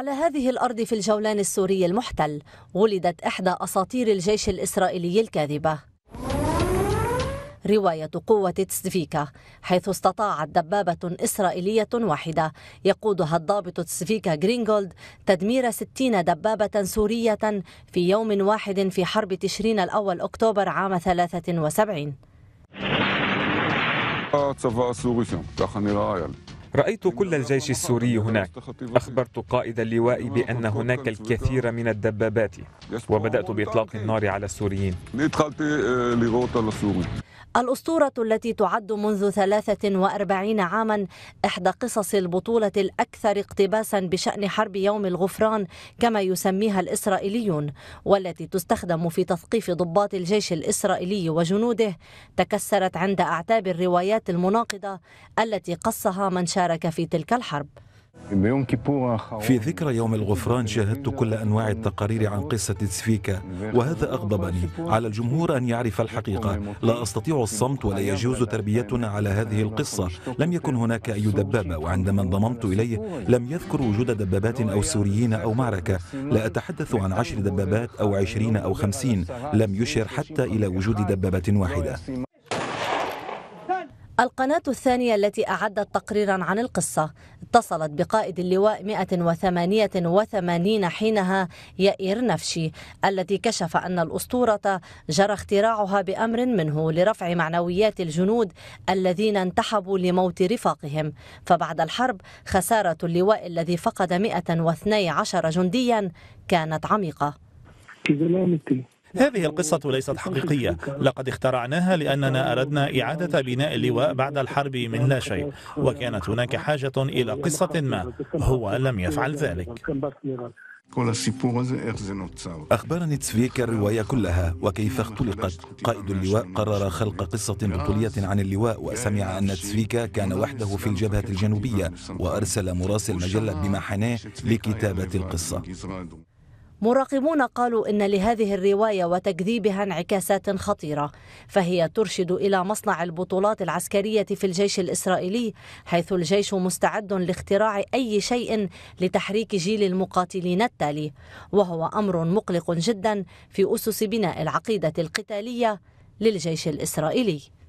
على هذه الأرض في الجولان السوري المحتل ولدت إحدى أساطير الجيش الإسرائيلي الكاذبة رواية قوة تسفيكا حيث استطاعت دبابة إسرائيلية واحدة يقودها الضابط تسفيكا غرينغولد تدمير 60 دبابة سورية في يوم واحد في حرب تشرين الأول أكتوبر عام 73 رأيت كل الجيش السوري هناك أخبرت قائد اللواء بأن هناك الكثير من الدبابات وبدأت بإطلاق النار على السوريين الأسطورة التي تعد منذ 43 عاما إحدى قصص البطولة الأكثر اقتباسا بشأن حرب يوم الغفران كما يسميها الإسرائيليون والتي تستخدم في تثقيف ضباط الجيش الإسرائيلي وجنوده تكسرت عند أعتاب الروايات المناقضة التي قصها من شارك في تلك الحرب في ذكرى يوم الغفران شاهدت كل أنواع التقارير عن قصة تسفيكا وهذا أغضبني على الجمهور أن يعرف الحقيقة لا أستطيع الصمت ولا يجوز تربيتنا على هذه القصة لم يكن هناك أي دبابة وعندما انضممت إليه لم يذكر وجود دبابات أو سوريين أو معركة لا أتحدث عن عشر دبابات أو عشرين أو خمسين لم يشر حتى إلى وجود دبابة واحدة القناة الثانية التي أعدت تقريرا عن القصة اتصلت بقائد اللواء 188 حينها يائير نفشي التي كشف أن الأسطورة جرى اختراعها بأمر منه لرفع معنويات الجنود الذين انتحبوا لموت رفاقهم فبعد الحرب خسارة اللواء الذي فقد 112 جنديا كانت عميقة في ظلام هذه القصة ليست حقيقية لقد اخترعناها لأننا أردنا إعادة بناء اللواء بعد الحرب من لا شيء وكانت هناك حاجة إلى قصة ما هو لم يفعل ذلك أخبرني تسفيك الرواية كلها وكيف اختلقت قائد اللواء قرر خلق قصة بطولية عن اللواء وسمع أن تسفيكا كان وحده في الجبهة الجنوبية وأرسل مراسل مجلة بمحناه لكتابة القصة مراقبون قالوا إن لهذه الرواية وتكذيبها انعكاسات خطيرة فهي ترشد إلى مصنع البطولات العسكرية في الجيش الإسرائيلي حيث الجيش مستعد لاختراع أي شيء لتحريك جيل المقاتلين التالي وهو أمر مقلق جدا في أسس بناء العقيدة القتالية للجيش الإسرائيلي